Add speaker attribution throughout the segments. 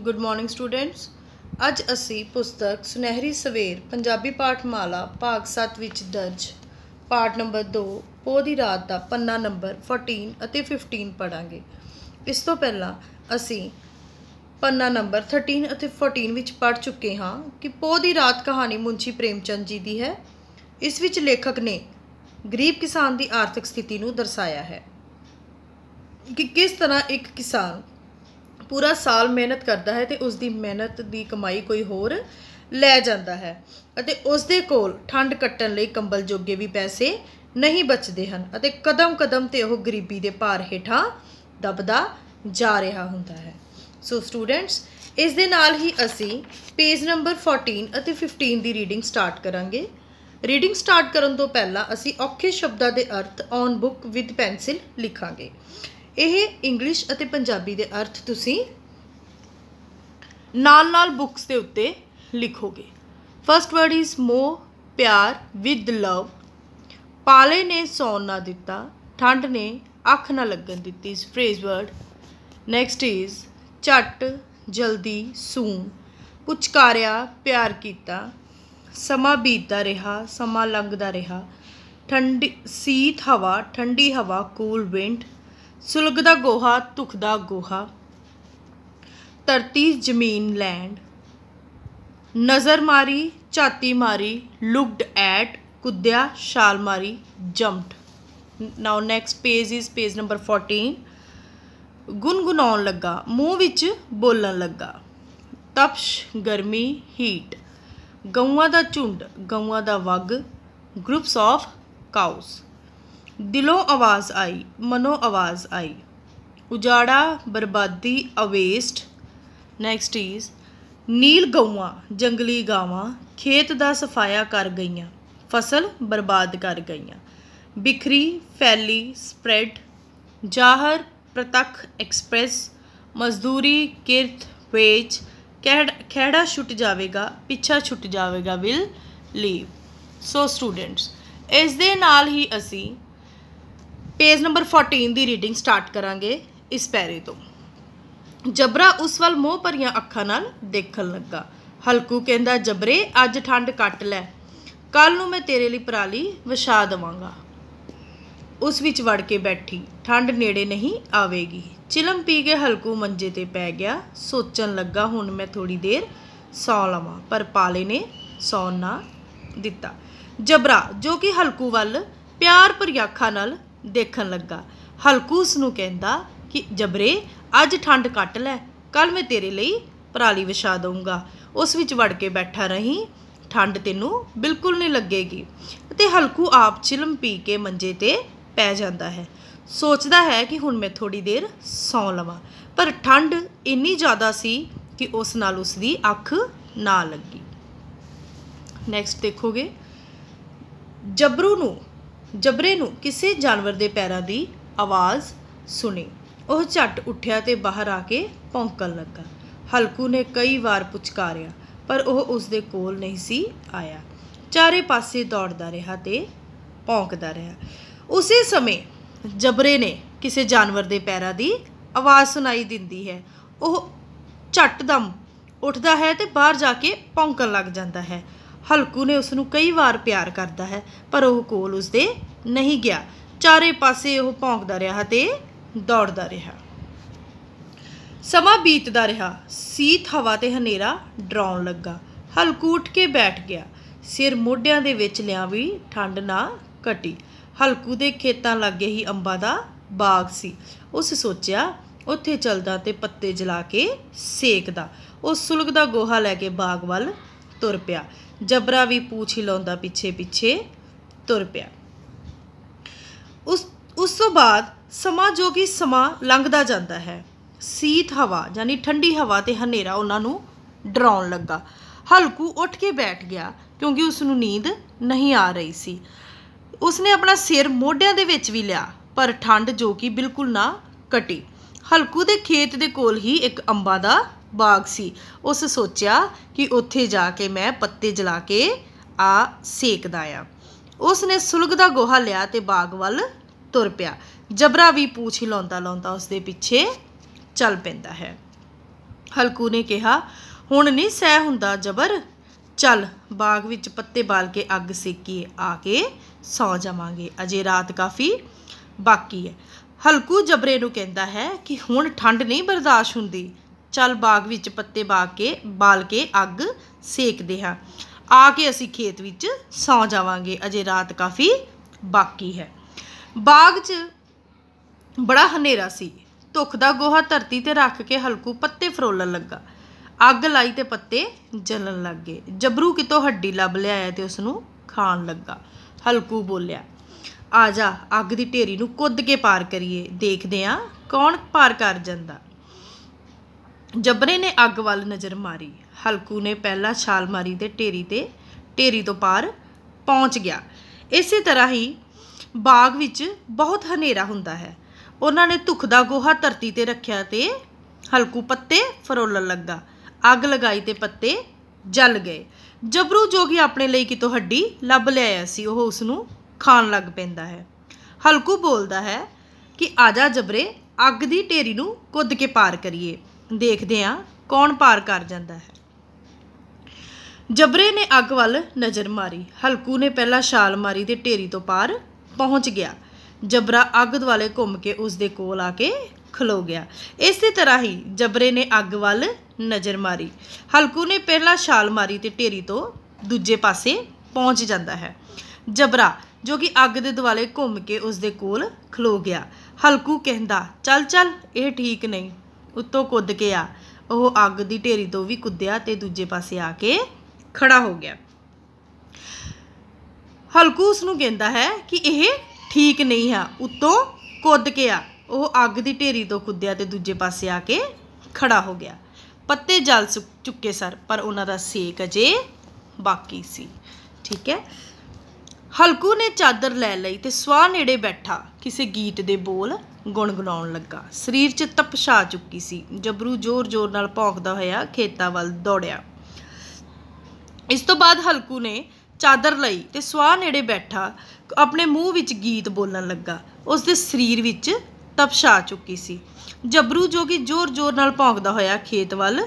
Speaker 1: good morning students ਅੱਜ ਅਸੀਂ ਪੁਸਤਕ ਸੁਨਹਿਰੀ ਸਵੇਰ ਪੰਜਾਬੀ ਪਾਠਮਾਲਾ ਭਾਗ 7 ਵਿੱਚ ਦਰਜ ਪਾਠ ਨੰਬਰ 2 ਪੋ ਦੀ ਰਾਤ ਦਾ ਪੰਨਾ ਨੰਬਰ 14 ਅਤੇ 15 ਪੜਾਂਗੇ ਇਸ ਤੋਂ ਪਹਿਲਾਂ ਅਸੀਂ ਪੰਨਾ ਨੰਬਰ 13 ਅਤੇ 14 ਵਿੱਚ ਪੜ ਚੁੱਕੇ ਹਾਂ ਕਿ ਪੋ ਦੀ ਰਾਤ ਕਹਾਣੀ ਮੁੰਸ਼ੀ ਪ੍ਰੇਮਚੰਦ ਜੀ ਦੀ ਹੈ ਇਸ ਵਿੱਚ ਲੇਖਕ ਨੇ ਗਰੀਬ ਕਿਸਾਨ ਦੀ ਆਰਥਿਕ ਸਥਿਤੀ ਨੂੰ ਦਰਸਾਇਆ ਹੈ ਕਿ ਕਿਸ ਤਰ੍ਹਾਂ ਇੱਕ ਕਿਸਾਨ ਪੂਰਾ ਸਾਲ ਮਿਹਨਤ ਕਰਦਾ ਹੈ ਤੇ ਉਸ ਦੀ ਮਿਹਨਤ ਦੀ ਕਮਾਈ ਕੋਈ ਹੋਰ ਲੈ ਜਾਂਦਾ ਹੈ ਅਤੇ ਉਸ ਦੇ ਕੋਲ ਠੰਡ ਕੱਟਣ ਲਈ ਕੰਬਲ ਜੋਗੇ ਵੀ ਪੈਸੇ ਨਹੀਂ ਬਚਦੇ ਹਨ ਅਤੇ ਕਦਮ-ਕਦਮ ਤੇ ਉਹ ਗਰੀਬੀ ਦੇ ਭਾਰ ਹੇਠਾਂ ਦਬਦਾ ਜਾ ਰਿਹਾ ਹੁੰਦਾ ਹੈ ਸੋ ਸਟੂਡੈਂਟਸ ਇਸ ਦੇ ਨਾਲ ਹੀ ਅਸੀਂ ਪੇਜ ਨੰਬਰ 14 ਅਤੇ 15 ਦੀ ਰੀਡਿੰਗ ਸਟਾਰਟ ਕਰਾਂਗੇ ਰੀਡਿੰਗ ਸਟਾਰਟ ਕਰਨ ਤੋਂ ਪਹਿਲਾਂ ਅਸੀਂ ਔਖੇ ਸ਼ਬਦਾਂ ਦੇ ਅਰਥ ਔਨ ਬੁੱਕ ਵਿਦ ਪੈਨਸਿਲ ਲਿਖਾਂਗੇ ਇਹ ਇੰਗਲਿਸ਼ ਅਤੇ ਪੰਜਾਬੀ ਦੇ ਅਰਥ ਤੁਸੀਂ ਨਾਲ-ਨਾਲ ਬੁੱਕਸ ਦੇ ਉੱਤੇ ਲਿਖੋਗੇ ਫਰਸਟ ਵਰਡ ਇਜ਼ ਮੋ ਪਿਆਰ ਵਿਦ ਲਵ ਪਾਲੇ ਨੇ ਸੌਣ ਨਾ ਦਿੱਤਾ ਠੰਡ ਨੇ ਅੱਖ ਨਾ ਲੱਗਣ ਦਿੱਤੀ ਇਸ ਫਰੇਜ਼ ਵਰਡ ਨੈਕਸਟ ਇਜ਼ ਛੱਟ ਜਲਦੀ ਸੂਨ ਪੁਚਕਾਰਿਆ ਪਿਆਰ ਕੀਤਾ ਸਮਾਂ ਬੀਤਦਾ ਰਿਹਾ ਸਮਾਂ ਲੰਘਦਾ ਰਿਹਾ ਠੰਡੀ ਸੀਤ ਹਵਾ ਠੰਡੀ ਹਵਾ ਕੂਲ ਵਿੰਡ ਸੁਲਗਦਾ ਗੋਹਾ ਧੁਖਦਾ ਗੋਹਾ ਧਰਤੀ ਜ਼ਮੀਨ ਲੈਂਡ ਨਜ਼ਰ ਮਾਰੀ ਛਾਤੀ ਮਾਰੀ ਲੁਕਡ ਐਟ ਕੁੱਦਿਆ ਛਾਲ ਮਾਰੀ jumped now next page is page number 14 ਗੁੰਗੁਨਾਉਣ ਲੱਗਾ ਮੂੰਹ ਵਿੱਚ ਬੋਲਣ ਲੱਗਾ ਤਪਸ਼ ਗਰਮੀ ਹੀਟ ਗਊਆਂ ਦਾ ਝੁੰਡ ਗਊਆਂ ਦਾ ਵਗ ਗਰੁੱਪਸ ਆਫ ਕਾਊਸ ਦਿਲੋਂ ਆਵਾਜ਼ ਆਈ ਮਨੋਂ ਆਵਾਜ਼ ਆਈ ਉਜਾੜਾ ਬਰਬਾਦੀ ਅਵੇਸਟ ਨੈਕਸਟ ਇਜ਼ ਨੀਲ ਗਊਆਂ ਜੰਗਲੀ ਗਾਵਾਂ ਖੇਤ ਦਾ ਸਫਾਇਆ ਕਰ ਗਈਆਂ ਫਸਲ ਬਰਬਾਦ ਕਰ ਗਈਆਂ ਬਿਖਰੀ ਫੈਲੀ ਸਪਰੈਡ ਜਾਹਰ ਪ੍ਰਤੱਖ ਐਕਸਪ੍ਰੈਸ ਮਜ਼ਦੂਰੀ ਕਿਰਤ ਵੇਚ ਖਿਹੜਾ ਛੁੱਟ ਜਾਵੇਗਾ ਪਿੱਛਾ ਛੁੱਟ ਜਾਵੇਗਾ ਵਿਲ ਲੀਵ ਸੋ ਸਟੂਡੈਂਟਸ ਇਸ ਦੇ ਨਾਲ ਹੀ ਅਸੀਂ ਪੇਜ ਨੰਬਰ 14 ਦੀ ਰੀਡਿੰਗ ਸਟਾਰਟ ਕਰਾਂਗੇ ਇਸ ਪੈਰੇ ਤੋਂ ਜਬਰਾ ਉਸ ਵੱਲ ਮੋਹ ਭਰੀਆਂ ਅੱਖਾਂ ਨਾਲ ਦੇਖਣ ਲੱਗਾ ਹਲਕੂ ਕਹਿੰਦਾ ਜਬਰੇ ਅੱਜ ਠੰਡ ਕੱਟ ਲੈ ਕੱਲ ਨੂੰ ਮੈਂ ਤੇਰੇ ਲਈ ਪਰਾਲੀ ਵਿਛਾ ਦਵਾਂਗਾ ਉਸ ਵਿੱਚ ਵੜ ਕੇ ਬੈਠੀ ਠੰਡ ਨੇੜੇ ਨਹੀਂ ਆਵੇਗੀ ਚਿਲਮ ਪੀ ਕੇ ਹਲਕੂ ਮੰਜੇ ਤੇ ਪੈ ਗਿਆ ਸੋਚਣ ਲੱਗਾ ਹੁਣ ਮੈਂ ਥੋੜੀ ਦੇਰ ਸੌ ਲਵਾਂ ਪਰ ਪਾਲੇ ਨੇ ਸੌਣ ਨਾ ਦਿੱਤਾ ਜਬਰਾ ਜੋ ਕਿ ਹਲਕੂ ਵੱਲ ਪਿਆਰ ਭਰੀ ਅੱਖਾਂ ਨਾਲ ਦੇਖਣ ਲੱਗਾ ਹਲਕੂਸ ਨੂੰ ਕਹਿੰਦਾ ਕਿ ਜਬਰੇ ਅੱਜ ਠੰਡ ਕੱਟ ਲੈ ਕੱਲ ਮੈਂ ਤੇਰੇ ਲਈ ਪਰਾਲੀ ਵਿਛਾ ਦਊਂਗਾ ਉਸ ਵਿੱਚ ਵੜ ਕੇ ਬੈਠਾ ਰਹੀਂ ਠੰਡ ਤੈਨੂੰ ਬਿਲਕੁਲ ਨਹੀਂ ਲੱਗੇਗੀ ਤੇ ਹਲਕੂ ਆਪ ਚਿਲਮ ਪੀ ਕੇ ਮੰਜੇ ਤੇ ਪੈ ਜਾਂਦਾ ਹੈ ਸੋਚਦਾ ਹੈ ਕਿ ਹੁਣ ਮੈਂ ਥੋੜੀ ਦੇਰ ਸੌ ਲਵਾਂ ਪਰ ਠੰਡ ਇੰਨੀ ਜ਼ਿਆਦਾ ਸੀ ਕਿ ਉਸ ਨਾਲ ਉਸ ਦੀ ਅੱਖ ਨਾ ਲੱਗੀ ਨੈਕਸਟ ਦੇਖੋਗੇ ਜਬਰੂ ਨੂੰ ਜਬਰੇ ਨੂੰ ਕਿਸੇ ਜਾਨਵਰ ਦੇ ਪੈਰਾਂ ਦੀ ਆਵਾਜ਼ ਸੁਣੀ ਉਹ ਝੱਟ ਉੱਠਿਆ ਤੇ ਬਾਹਰ ਆ ਕੇ ਪੌਂਕਣ ਲੱਗਾ ਹਲਕੂ ਨੇ ਕਈ ਵਾਰ ਪੁਚਕਾਰਿਆ ਪਰ ਉਹ ਉਸ ਦੇ ਕੋਲ ਨਹੀਂ ਸੀ ਆਇਆ ਚਾਰੇ ਪਾਸੇ ਦੌੜਦਾ ਰਿਹਾ ਤੇ ਪੌਂਕਦਾ ਰਿਹਾ ਉਸੇ ਸਮੇਂ ਜਬਰੇ ਨੇ ਕਿਸੇ ਜਾਨਵਰ ਦੇ ਪੈਰਾਂ ਦੀ ਆਵਾਜ਼ ਸੁਣਾਈ ਦਿੰਦੀ ਹੈ ਉਹ ਝੱਟ ਦਮ ਉੱਠਦਾ ਹੈ ਤੇ ਬਾਹਰ ਜਾ ਕੇ ਪੌਂਕਣ ਲੱਗ ਜਾਂਦਾ ਹੈ ਹਲਕੂ ਨੇ ਉਸ ਨੂੰ ਕਈ ਵਾਰ ਪਿਆਰ ਕਰਦਾ ਹੈ ਪਰ ਉਹ ਕੋਲ ਉਸਦੇ ਨਹੀਂ ਗਿਆ ਚਾਰੇ ਪਾਸੇ ਉਹ ਭੌਂਕਦਾ ਰਿਹਾ ਤੇ ਦੌੜਦਾ ਰਿਹਾ ਸਮਾਂ ਬੀਤਦਾ ਰਿਹਾ ਸੀਤ ਹਵਾ ਤੇ ਹਨੇਰਾ ਡਰਾਉਣ ਲੱਗਾ ਹਲਕੂ ਉੱਠ ਕੇ ਬੈਠ ਗਿਆ ਸਿਰ ਮੋਢਿਆਂ ਦੇ ਵਿੱਚ ਲਿਆ ਵੀ ਠੰਡ ਨਾ ਘਟੀ ਹਲਕੂ ਦੇ ਖੇਤਾਂ ਲੱਗੇ ਹੀ ਅੰਬਾਂ ਦਾ ਬਾਗ ਸੀ ਉਸ ਸੋਚਿਆ ਉੱਥੇ ਚਲਦਾ ਤੇ ਪੱਤੇ ਜਲਾ ਕੇ ਸੇਕਦਾ ਉਹ ਸੁਲਗਦਾ ਗੋਹਾ ਲੈ ਕੇ ਬਾਗ ਵੱਲ ਤੁਰ ਪਿਆ ਜਬਰਾ ਵੀ ਪੂਛ ਹਿਲਾਉਂਦਾ ਪਿੱਛੇ ਪਿੱਛੇ ਤੁਰ ਪਿਆ ਉਸ ਉਸ ਤੋਂ ਬਾਅਦ ਸਮਾਂ ਜੋ ਕਿ ਸਮਾਂ ਲੰਘਦਾ ਜਾਂਦਾ ਹੈ ਸੀਤ ਹਵਾ ਯਾਨੀ ਠੰਡੀ ਹਵਾ ਤੇ ਹਨੇਰਾ ਉਹਨਾਂ ਨੂੰ ਡਰਾਉਣ ਲੱਗਾ ਹਲਕੂ ਉੱਠ ਕੇ ਬੈਠ ਗਿਆ ਕਿਉਂਕਿ ਉਸ ਨੂੰ ਨੀਂਦ ਨਹੀਂ ਆ ਰਹੀ ਸੀ ਉਸਨੇ ਆਪਣਾ ਸਿਰ ਮੋਢਿਆਂ ਦੇ ਵਿੱਚ ਵੀ ਲਿਆ ਪਰ ਠੰਡ ਜੋ ਕਿ ਬਿਲਕੁਲ ਨਾ ਕਟੀ ਹਲਕੂ ਦੇ ਖੇਤ ਦੇ ਕੋਲ ਹੀ ਇੱਕ ਅੰਬਾ ਦਾ ਬਾਗ ਸੀ ਉਸ ਸੋਚਿਆ ਕਿ ਉੱਥੇ ਜਾ ਕੇ ਮੈਂ ਪੱਤੇ ਜਲਾ ਕੇ ਆ ਸੇਕਦਾ ਆ ਉਸ ਨੇ ਸੁਲਗ ਦਾ ਗੋਹਾ ਲਿਆ ਤੇ ਬਾਗ ਵੱਲ ਤੁਰ ਪਿਆ ਜਬਰਾ ਵੀ ਪੂਛ ਲਾਉਂਦਾ ਲਾਉਂਦਾ ਉਸ ਦੇ ਪਿੱਛੇ ਚੱਲ ਪੈਂਦਾ ਹੈ ਹਲਕੂ ਨੇ ਕਿਹਾ ਹੁਣ ਨਹੀਂ ਸਹਿ ਹੁੰਦਾ ਜਬਰ ਚੱਲ ਬਾਗ ਵਿੱਚ ਪੱਤੇ ਬਾਲ ਕੇ ਅੱਗ ਸੇਕੀਏ ਆ ਕੇ ਸੌ ਜਾਵਾਂਗੇ ਅਜੇ ਰਾਤ ਕਾਫੀ ਬਾਕੀ ਹੈ ਹਲਕੂ ਜਬਰੇ ਨੂੰ ਕਹਿੰਦਾ ਹੈ ਕਿ ਹੁਣ ਠੰਡ ਨਹੀਂ ਬਰਦਾਸ਼ਤ ਹੁੰਦੀ ਚੱਲ ਬਾਗ ਵਿੱਚ ਪੱਤੇ ਬਾ ਕੇ ਬਾਲ ਕੇ ਅੱਗ ਸੇਕਦੇ ਹਾਂ ਆ ਕੇ ਅਸੀਂ ਖੇਤ ਵਿੱਚ ਸੌ ਜਾਵਾਂਗੇ ਅਜੇ ਰਾਤ ਕਾਫੀ ਬਾਕੀ ਹੈ ਬਾਗ 'ਚ ਬੜਾ ਹਨੇਰਾ ਸੀ ਧੁੱਖ ਦਾ ਗੋਹਾ ਧਰਤੀ ਤੇ ਰੱਖ ਕੇ ਹਲਕੂ ਪੱਤੇ ਫਰੋਲਣ ਲੱਗਾ ਅੱਗ ਲਾਈ ਤੇ ਪੱਤੇ ਜਲਣ ਲੱਗ ਗਏ ਜਬਰੂ ਕਿਤੋਂ ਹੱਡੀ ਲੱਭ ਲਿਆਇਆ ਤੇ ਉਸ ਨੂੰ ਖਾਣ ਲੱਗਾ ਹਲਕੂ ਬੋਲਿਆ ਆ ਜਾ ਅੱਗ ਦੀ ਢੇਰੀ ਨੂੰ ਕੁੱਦ ਕੇ ਪਾਰ ਕਰੀਏ ਦੇਖਦੇ ਆ ਕੌਣ ਪਾਰ ਕਰ ਜਾਂਦਾ ਜਬਰੇ ਨੇ ਅੱਗ ਵੱਲ ਨਜ਼ਰ ਮਾਰੀ ਹਲਕੂ ਨੇ ਪਹਿਲਾ ਛਾਲ ਮਾਰੀ ਤੇ ਢੇਰੀ ਤੇ ਢੇਰੀ ਤੋਂ ਪਾਰ ਪਹੁੰਚ ਗਿਆ ਇਸੇ ਤਰ੍ਹਾਂ ਹੀ ਬਾਗ ਵਿੱਚ ਬਹੁਤ ਹਨੇਰਾ ਹੁੰਦਾ ਹੈ ਉਹਨਾਂ ਨੇ ਧੁੱਖ ਦਾ ਗੋਹਾ ਧਰਤੀ ਤੇ ਰੱਖਿਆ ਤੇ ਹਲਕੂ ਪੱਤੇ ਫਰੋਲਣ ਲੱਗਾ ਅੱਗ ਲਗਾਈ ਤੇ ਪੱਤੇ ਜਲ ਗਏ ਜਬਰੂ ਜੋਗੀ ਆਪਣੇ ਲਈ ਕਿਤੋਂ ਹੱਡੀ ਲੱਭ ਲਿਆਇਆ ਸੀ ਉਹ ਉਸ ਨੂੰ ਖਾਣ ਲੱਗ ਪੈਂਦਾ ਹੈ ਹਲਕੂ ਬੋਲਦਾ ਹੈ ਕਿ ਆਜਾ ਜਬਰੇ ਅੱਗ ਦੀ ਢੇਰੀ ਨੂੰ ਕੁੱਦ ਕੇ ਪਾਰ ਕਰੀਏ ਦੇਖਦੇ ਆ ਕੌਣ ਪਾਰ ਕਰ ਜਾਂਦਾ ਹੈ ਜਬਰੇ ਨੇ ਅੱਗ ਵੱਲ ਨਜ਼ਰ ਮਾਰੀ ਹਲਕੂ ਨੇ ਪਹਿਲਾਂ ਛਾਲ ਮਾਰੀ ਤੇ ਢੇਰੀ ਤੋਂ ਪਾਰ ਪਹੁੰਚ ਗਿਆ ਜਬਰਾ ਅੱਗ ਦੁਆਲੇ ਘੁੰਮ ਕੇ ਉਸ ਦੇ ਕੋਲ ਆ ਕੇ ਖਲੋ ਗਿਆ ਇਸੇ ਤਰ੍ਹਾਂ ਹੀ ਜਬਰੇ ਨੇ ਅੱਗ ਵੱਲ ਨਜ਼ਰ ਮਾਰੀ ਹਲਕੂ ਨੇ ਪਹਿਲਾਂ ਛਾਲ ਮਾਰੀ ਤੇ ਢੇਰੀ ਤੋਂ ਦੂਜੇ ਪਾਸੇ ਪਹੁੰਚ ਜਾਂਦਾ ਹੈ ਜਬਰਾ ਜੋ ਕਿ ਅੱਗ ਦੇ ਦੁਆਲੇ ਘੁੰਮ ਕੇ ਉਸ ਦੇ ਕੋਲ ਖਲੋ ਗਿਆ ਹਲਕੂ ਕਹਿੰਦਾ ਚੱਲ ਚੱਲ ਇਹ ਠੀਕ ਨਹੀਂ ਉੱਤੋਂ ਕੁੱਦ ਕੇ ਆ ਉਹ ਅੱਗ ਦੀ ਢੇਰੀ ਤੋਂ ਵੀ ਕੁੱਦਿਆ ਤੇ ਦੂਜੇ ਪਾਸੇ ਆ ਕੇ ਖੜਾ ਹੋ ਗਿਆ ਹਲਕੂ ਉਸ ਨੂੰ ਕਹਿੰਦਾ ਹੈ ਕਿ ਇਹ ਠੀਕ ਨਹੀਂ ਹੈ ਉੱਤੋਂ ਕੁੱਦ ਕੇ ਆ ਉਹ ਅੱਗ ਦੀ ਢੇਰੀ ਤੋਂ ਕੁੱਦਿਆ ਤੇ ਦੂਜੇ ਪਾਸੇ ਆ ਕੇ ਖੜਾ ਹੋ ਗਿਆ ਪੱਤੇ ਜਲ ਚੁੱਕੇ ਸਰ ਪਰ ਉਹਨਾਂ ਦਾ ਸੇਕ ਅਜੇ ਬਾਕੀ ਸੀ ਠੀਕ ਹੈ ਹਲਕੂ ਨੇ ਚਾਦਰ ਲੈ ਲਈ ਤੇ ਸਵਾ ਨੇੜੇ ਬੈਠਾ ਕਿਸੇ ਗੀਤ ਦੇ ਬੋਲ ਗੁਣਗੁਣਾਉਣ ਲੱਗਾ ਸਰੀਰ 'ਚ ਤਪਸ਼ ਆ ਚੁੱਕੀ ਸੀ ਜਬਰੂ ਜ਼ੋਰ-ਜ਼ੋਰ ਨਾਲ ਭੌਂਕਦਾ ਹੋਇਆ ਖੇਤਾਂ ਵੱਲ ਦੌੜਿਆ ਇਸ ਤੋਂ ਬਾਅਦ ਹਲਕੂ ਨੇ ਚਾਦਰ ਲਈ ਤੇ ਸਵਾਹ ਨੇੜੇ ਬੈਠਾ ਆਪਣੇ ਮੂੰਹ ਵਿੱਚ ਗੀਤ ਬੋਲਣ ਲੱਗਾ ਉਸ ਦੇ ਸਰੀਰ ਵਿੱਚ ਤਪਸ਼ ਆ ਚੁੱਕੀ ਸੀ ਜਬਰੂ ਜੋ ਕਿ ਜ਼ੋਰ-ਜ਼ੋਰ ਨਾਲ ਭੌਂਕਦਾ ਹੋਇਆ ਖੇਤ ਵੱਲ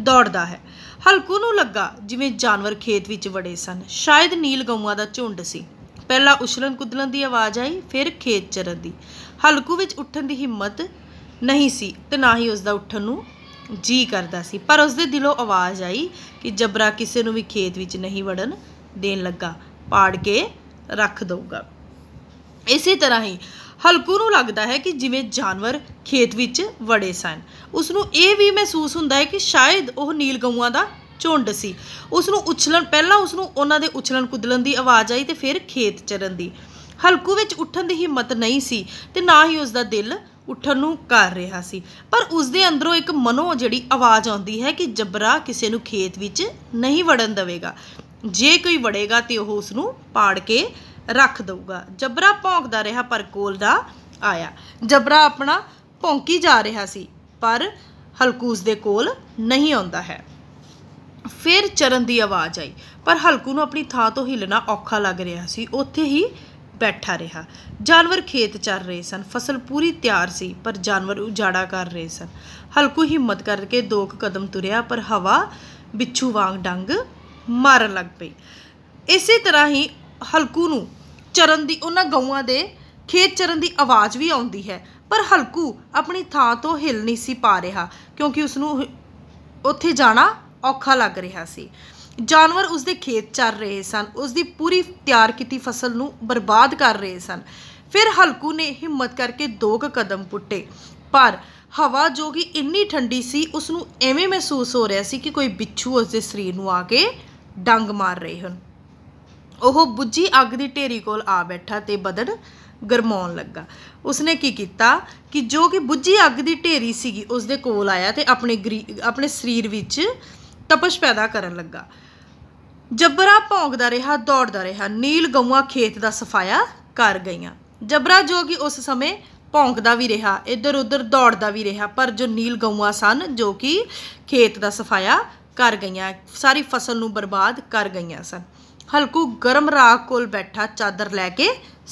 Speaker 1: ਦੌੜਦਾ ਹੈ ਹਲਕੂ ਨੂੰ ਲੱਗਾ ਜਿਵੇਂ ਜਾਨਵਰ ਖੇਤ ਵਿੱਚ ਵੜੇ ਸਨ ਸ਼ਾਇਦ ਨੀਲ ਗਊਆਂ ਦਾ ਝੁੰਡ ਸੀ ਪਹਿਲਾਂ ਉਛਲਣ ਕੁਦਲਣ ਦੀ ਆਵਾਜ਼ ਆਈ ਫਿਰ ਖੇਤ ਚਰਨ ਦੀ ਹਲਕੂ ਵਿੱਚ ਉੱਠਣ ਦੀ ਹਿੰਮਤ ਨਹੀਂ ਸੀ ਤੇ ਨਾ ਹੀ ਉਸ ਦਾ ਉੱਠਣ ਨੂੰ ਜੀ ਕਰਦਾ ਸੀ ਪਰ ਉਸ ਦੇ ਦਿਲੋਂ ਆਵਾਜ਼ ਆਈ ਕਿ ਜਬਰਾ ਕਿਸੇ ਨੂੰ ਵੀ ਖੇਤ ਵਿੱਚ ਨਹੀਂ ਵੜਨ ਦੇਣ ਲੱਗਾ ਪਾੜ ਕੇ ਰੱਖ ਦਊਗਾ ਇਸੇ ਤਰ੍ਹਾਂ ਹੀ ਹਲਕੂ ਨੂੰ ਲੱਗਦਾ ਹੈ ਕਿ ਜਿਵੇਂ ਜਾਨਵਰ ਖੇਤ ਵਿੱਚ ਵੜੇ ਸਨ ਉਸ ਨੂੰ ਇਹ ਵੀ ਮਹਿਸੂਸ ਹੁੰਦਾ ਹੈ ਕਿ ਸ਼ਾਇਦ ਉਹ ਨੀਲ ਗਊਆਂ ਦਾ ਝੁੰਡ ਸੀ ਉਸ ਨੂੰ ਉਛਲਣ ਪਹਿਲਾਂ ਉਸ ਨੂੰ ਉਹਨਾਂ ਦੇ ਉਛਲਣ ਕੁਦਲਣ ਦੀ ਆਵਾਜ਼ ਆਈ ਤੇ ਫਿਰ ਖੇਤ ਚਰਨ ਦੀ ਹਲਕੂ ਵਿੱਚ ਉੱਠਣ ਦੀ ਹਿੰਮਤ ਨਹੀਂ ਸੀ ਤੇ ਨਾ ਹੀ ਉਸ ਦਾ ਦਿਲ ਉੱਠਣ ਨੂੰ ਕਰ ਰਿਹਾ ਸੀ ਪਰ ਉਸ ਦੇ ਅੰਦਰੋਂ ਇੱਕ ਮਨੋ ਜਿਹੜੀ ਆਵਾਜ਼ ਆਉਂਦੀ ਹੈ ਕਿ ਜਬਰਾ ਕਿਸੇ ਨੂੰ ਖੇਤ ਵਿੱਚ ਨਹੀਂ ਵੜਨ ਦੇਵੇਗਾ ਜੇ ਕੋਈ ਵੜੇਗਾ ਤੇ ਉਹ ਉਸ ਨੂੰ ਪਾੜ ਕੇ ਰੱਖ ਦਊਗਾ ਜਬਰਾ ਭੌਂਕਦਾ ਰਿਹਾ ਪਰ ਕੋਲ ਦਾ ਆਇਆ ਜਬਰਾ ਆਪਣਾ ਭੌਂਕੀ ਜਾ ਰਿਹਾ ਸੀ ਪਰ ਹਲਕੂਸ ਦੇ ਕੋਲ ਨਹੀਂ ਆਉਂਦਾ ਹੈ ਫਿਰ ਚਰਨ ਦੀ ਆਵਾਜ਼ ਆਈ ਪਰ ਹਲਕੂ ਨੂੰ ਆਪਣੀ ਥਾਂ ਤੋਂ ਹਿਲਣਾ ਔਖਾ ਲੱਗ ਰਿਹਾ ਸੀ ਉੱਥੇ ਹੀ ਬੈਠਾ ਰਿਹਾ ਜਾਨਵਰ ਖੇਤ ਚਰ ਰਹੇ ਸਨ ਫਸਲ ਪੂਰੀ ਤਿਆਰ ਸੀ ਪਰ ਜਾਨਵਰ ਉਜਾੜਾ ਕਰ ਰਹੇ ਸਨ ਹਲਕੂ ਹਿੰਮਤ ਕਰਕੇ ਦੋ ਕਦਮ ਤੁਰਿਆ ਪਰ ਹਵਾ ਬਿੱਛੂ ਵਾਂਗ ਡੰਗ ਮਾਰਨ ਲੱਗ ਪਈ ਇਸੇ ਤਰ੍ਹਾਂ ਹੀ ਹਲਕੂ ਨੂੰ ਚਰਨ ਦੀ ਉਹਨਾਂ ਗਊਆਂ ਦੇ ਖੇਤ ਚਰਨ ਦੀ ਆਵਾਜ਼ ਵੀ ਆਉਂਦੀ ਹੈ ਪਰ ਹਲਕੂ ਆਪਣੀ ਥਾਂ ਤੋਂ ਹਿਲ ਨਹੀਂ ਸੀ ਪਾ ਰਿਹਾ ਕਿਉਂਕਿ ਉਸ ਨੂੰ ਉੱਥੇ ਜਾਣਾ ਔਖਾ ਲੱਗ ਰਿਹਾ ਸੀ ਜਾਨਵਰ ਉਸ ਦੇ ਖੇਤ ਚਰ ਰਹੇ ਸਨ ਉਸ ਦੀ ਪੂਰੀ ਤਿਆਰ ਕੀਤੀ ਫਸਲ ਨੂੰ ਬਰਬਾਦ ਕਰ ਰਹੇ ਸਨ ਫਿਰ ਹਲਕੂ ਨੇ ਹਿੰਮਤ ਕਰਕੇ ਦੋ ਕਦਮ ਪੁੱਟੇ ਪਰ ਹਵਾ ਜੋ ਕਿ ਇੰਨੀ ਠੰਡੀ ਸੀ ਉਸ ਨੂੰ ਐਵੇਂ ਮਹਿਸੂਸ ਹੋ ਰਿਹਾ ਸੀ ਕਿ ਕੋਈ ਬਿੱਛੂ ਉਸ ਦੇ ਸਰੀਰ ਨੂੰ ਆ ਕੇ ਡੰਗ ਮਾਰ ਰਹੇ ਹਨ ਉਹ ਬੁੱਝੀ ਅੱਗ ਦੀ ਢੇਰੀ ਕੋਲ ਆ ਬੈਠਾ ਤੇ ਬਦਨ ਗਰਮਾਉਣ ਲੱਗਾ ਉਸਨੇ ਕੀ ਕੀਤਾ ਕਿ ਜੋ ਕਿ ਬੁੱਝੀ ਅੱਗ ਦੀ ਢੇਰੀ ਸੀਗੀ ਉਸ ਦੇ ਕੋਲ ਆਇਆ ਤੇ ਆਪਣੇ ਆਪਣੇ ਸਰੀਰ ਵਿੱਚ ਤਪਸ਼ ਪੈਦਾ ਕਰਨ ਲੱਗਾ ਜੱਬਰਾ ਭੌਂਕਦਾ ਰਿਹਾ ਦੌੜਦਾ ਰਿਹਾ ਨੀਲ ਗਊਆਂ ਖੇਤ ਦਾ ਸਫਾਇਆ ਕਰ ਗਈਆਂ ਜੱਬਰਾ ਜੋ ਕਿ ਉਸ ਸਮੇਂ ਭੌਂਕਦਾ ਵੀ ਰਿਹਾ ਇੱਧਰ ਉੱਧਰ ਦੌੜਦਾ ਵੀ ਰਿਹਾ ਪਰ ਜੋ ਨੀਲ ਗਊਆਂ ਸਨ ਜੋ ਕਿ ਖੇਤ ਦਾ ਸਫਾਇਆ ਕਰ ਗਈਆਂ ਸਾਰੀ ਫਸਲ ਨੂੰ ਬਰਬਾਦ ਕਰ ਗਈਆਂ ਸਨ ਹਲਕੂ ਗਰਮ ਰਾਖ ਕੋਲ ਬੈਠਾ ਚਾਦਰ ਲੈ ਕੇ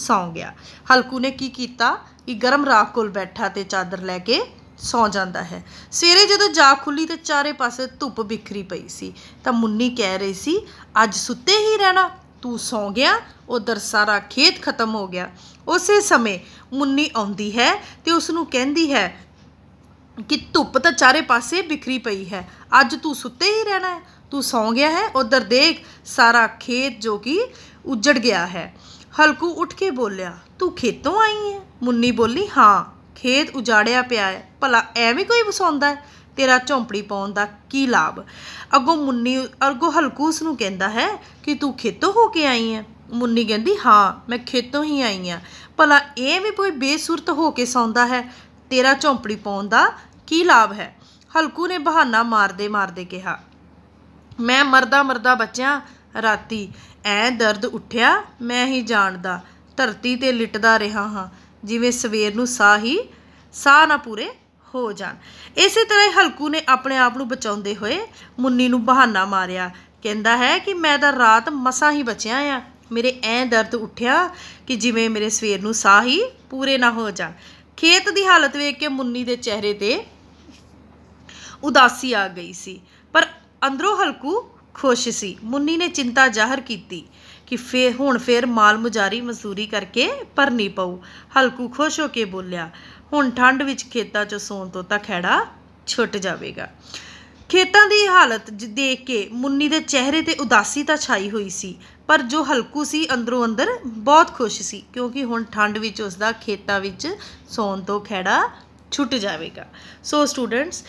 Speaker 1: ਸੌਂ ਗਿਆ ਹਲਕੂ ਨੇ ਕੀ ਕੀਤਾ ਕਿ ਗਰਮ ਰਾਖ ਕੋਲ ਬੈਠਾ ਤੇ ਚਾਦਰ ਲੈ ਕੇ ਸੌ ਜਾਂਦਾ ਹੈ ਸਵੇਰੇ ਜਦੋਂ ਜਾਗ ਖੁੱਲੀ ਤੇ ਚਾਰੇ ਪਾਸੇ ਧੁੱਪ ਬਿਖਰੀ ਪਈ ਸੀ ਤਾਂ ਮੁੰਨੀ ਕਹਿ ਰਹੀ ਸੀ ਅੱਜ ਸੁੱਤੇ ਹੀ ਰਹਿਣਾ ਤੂੰ ਸੌ ਗਿਆ ਉਧਰ ਸਾਰਾ ਖੇਤ ਖਤਮ ਹੋ ਗਿਆ ਉਸੇ ਸਮੇਂ ਮੁੰਨੀ ਆਉਂਦੀ ਹੈ ਤੇ ਉਸ ਨੂੰ ਕਹਿੰਦੀ ਹੈ ਕਿ ਧੁੱਪ ਤਾਂ ਚਾਰੇ ਪਾਸੇ ਬਿਖਰੀ ਪਈ ਹੈ ਅੱਜ ਤੂੰ ਸੁੱਤੇ ਹੀ ਰਹਿਣਾ ਹੈ ਤੂੰ ਸੌ ਗਿਆ ਹੈ ਉਧਰ ਦੇਖ ਸਾਰਾ ਖੇਤ ਜੋ ਕਿ ਉੱਜੜ ਗਿਆ ਹੈ ਹਲਕੂ ਉੱਠ ਕੇ ਬੋਲਿਆ ਤੂੰ ਖੇਤੋਂ ਆਈ ਹੈ ਮੁੰਨੀ ਬੋਲੀ ਹਾਂ ਖੇਤ ਉਜਾੜਿਆ ਪਿਆ ਹੈ ਭਲਾ ਐਵੇਂ ਕੋਈ ਵਸਾਉਂਦਾ ਤੇਰਾ ਝੌਂਪੜੀ ਪਾਉਣ ਦਾ ਕੀ ਲਾਭ ਅਗੋ ਮੁੰਨੀ ਅਰਗੋ ਉਸ ਨੂੰ ਕਹਿੰਦਾ ਹੈ ਕਿ ਤੂੰ ਖੇਤੋਂ ਹੋ ਕੇ ਆਈ ਹੈ ਮੁੰਨੀ ਕਹਿੰਦੀ ਹਾਂ ਮੈਂ ਖੇਤੋਂ ਹੀ ਆਈ ਆ ਭਲਾ ਇਹ ਵੀ ਕੋਈ ਬੇਸੁਰਤ ਹੋ ਕੇ ਸੌਂਦਾ ਹੈ ਤੇਰਾ ਝੌਂਪੜੀ ਪਾਉਣ ਦਾ ਕੀ ਲਾਭ ਹੈ ਹਲਕੂ ਨੇ ਬਹਾਨਾ ਮਾਰਦੇ ਮਾਰਦੇ ਕਿਹਾ ਮੈਂ ਮਰਦਾ ਮਰਦਾ ਬੱਚਿਆਂ ਰਾਤੀ ਐ ਦਰਦ ਉੱਠਿਆ ਮੈਂ ਹੀ ਜਾਣਦਾ ਧਰਤੀ ਤੇ ਲਿਟਦਾ ਰਿਹਾ ਹਾਂ ਜਿਵੇਂ ਸਵੇਰ ਨੂੰ ਸਾਹ ਹੀ ਸਾਹ ਨਾ ਪੂਰੇ ਹੋ ਜਾਣ ਇਸੇ ਤਰ੍ਹਾਂ ਹੀ ਹਲਕੂ ਨੇ ਆਪਣੇ ਆਪ ਨੂੰ ਬਚਾਉਂਦੇ ਹੋਏ ਮੁੰਨੀ ਨੂੰ ਬਹਾਨਾ ਮਾਰਿਆ ਕਹਿੰਦਾ ਹੈ ਕਿ ਮੈਂ ਤਾਂ ਰਾਤ ਮਸਾਂ ਹੀ ਬਚਿਆ ਆ ਮੇਰੇ ਐ ਦਰਦ ਉੱਠਿਆ ਕਿ ਜਿਵੇਂ ਮੇਰੇ ਸਵੇਰ ਨੂੰ ਸਾਹ ਹੀ ਪੂਰੇ ਨਾ ਹੋ ਜਾਣ ਖੇਤ ਦੀ ਹਾਲਤ ਵੇਖ ਕੇ ਮੁੰਨੀ ਦੇ ਚਿਹਰੇ ਤੇ ਉਦਾਸੀ ਆ ਗਈ ਸੀ ਪਰ ਅੰਦਰੋਂ ਹਲਕੂ ਖੁਸ਼ ਸੀ ਮੁੰਨੀ ਨੇ ਚਿੰਤਾ ਜ਼ਾਹਰ ਕੀਤੀ ਕਿ ਫੇ ਹੁਣ ਫੇਰ ਮਾਲ ਮੁਜਾਰੀ ਮਜ਼ਦੂਰੀ ਕਰਕੇ ਭਰਨੀ ਪਊ ਹਲਕੂ ਖੁਸ਼ ਹੋ ਕੇ ਬੋਲਿਆ ਹੁਣ ਠੰਡ ਵਿੱਚ ਖੇਤਾਂ 'ਚ ਸੌਣ ਤੋਂ ਤਾਂ ਖੈੜਾ ਛੁੱਟ ਜਾਵੇਗਾ ਖੇਤਾਂ ਦੀ ਹਾਲਤ ਦੇਖ ਕੇ ਮੁੰਨੀ ਦੇ ਚਿਹਰੇ ਤੇ ਉਦਾਸੀ ਤਾਂ ਛਾਈ ਹੋਈ ਸੀ ਪਰ ਜੋ ਹਲਕੂ ਸੀ ਅੰਦਰੋਂ ਅੰਦਰ ਬਹੁਤ ਖੁਸ਼ ਸੀ ਕਿਉਂਕਿ ਹੁਣ ਠੰਡ ਵਿੱਚ ਉਸ ਦਾ ਖੇਤਾਂ ਵਿੱਚ ਸੌਣ ਤੋਂ ਖੈੜਾ ਛੁੱਟ ਜਾਵੇਗਾ ਸੋ ਸਟੂਡੈਂਟਸ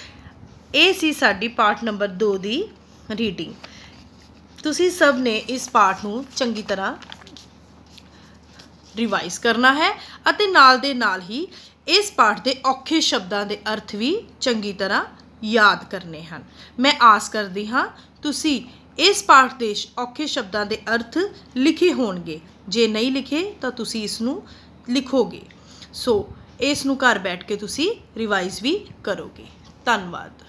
Speaker 1: ਇਹ ਸੀ ਸਾਡੀ ਪਾਰਟ ਨੰਬਰ 2 ਦੀ ਰੀਡਿੰਗ ਤੁਸੀਂ ਸਭ ਨੇ ਇਸ ਪਾਠ ਨੂੰ ਚੰਗੀ ਤਰ੍ਹਾਂ ਰਿਵਾਈਜ਼ ਕਰਨਾ ਹੈ ਅਤੇ ਨਾਲ ਦੇ ਨਾਲ ਹੀ ਇਸ ਪਾਠ ਦੇ ਔਖੇ ਸ਼ਬਦਾਂ ਦੇ ਅਰਥ ਵੀ ਚੰਗੀ ਤਰ੍ਹਾਂ ਯਾਦ ਕਰਨੇ ਹਨ ਮੈਂ ਆਸ ਕਰਦੀ ਹਾਂ ਤੁਸੀਂ ਇਸ ਪਾਠ ਦੇ ਔਖੇ ਸ਼ਬਦਾਂ ਦੇ ਅਰਥ ਲਿਖੇ ਹੋਣਗੇ ਜੇ ਨਹੀਂ ਲਿਖੇ ਤਾਂ ਤੁਸੀਂ ਇਸ ਨੂੰ ਲਿਖੋਗੇ ਸੋ ਇਸ ਨੂੰ ਘਰ ਬੈਠ ਕੇ ਤੁਸੀਂ ਰਿਵਾਈਜ਼ ਵੀ ਕਰੋਗੇ ਧੰਨਵਾਦ